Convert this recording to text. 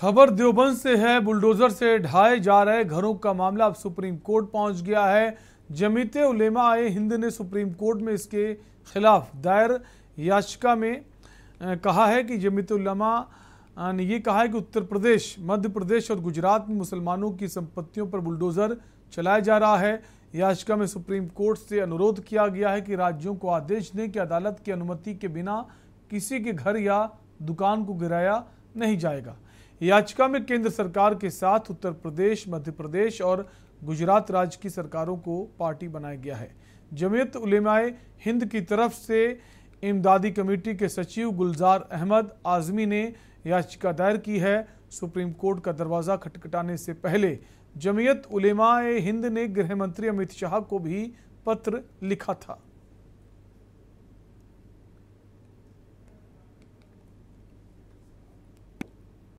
खबर देवबंद से है बुलडोजर से ढाए जा रहे घरों का मामला अब सुप्रीम कोर्ट पहुंच गया है जमीत उलेमा आए हिंद ने सुप्रीम कोर्ट में इसके खिलाफ दायर याचिका में कहा है कि जमीत उलमा ने ये कहा है कि उत्तर प्रदेश मध्य प्रदेश और गुजरात में मुसलमानों की संपत्तियों पर बुलडोजर चलाया जा रहा है याचिका में सुप्रीम कोर्ट से अनुरोध किया गया है कि राज्यों को आदेश दें कि अदालत की अनुमति के बिना किसी के घर या दुकान को गिराया नहीं जाएगा याचिका में केंद्र सरकार के साथ उत्तर प्रदेश मध्य प्रदेश और गुजरात राज्य की सरकारों को पार्टी बनाया गया है जमीयत उलेमाए हिंद की तरफ से इमदादी कमेटी के सचिव गुलजार अहमद आजमी ने याचिका दायर की है सुप्रीम कोर्ट का दरवाज़ा खटखटाने से पहले जमीयत उलेमाए हिंद ने गृह मंत्री अमित शाह को भी पत्र लिखा था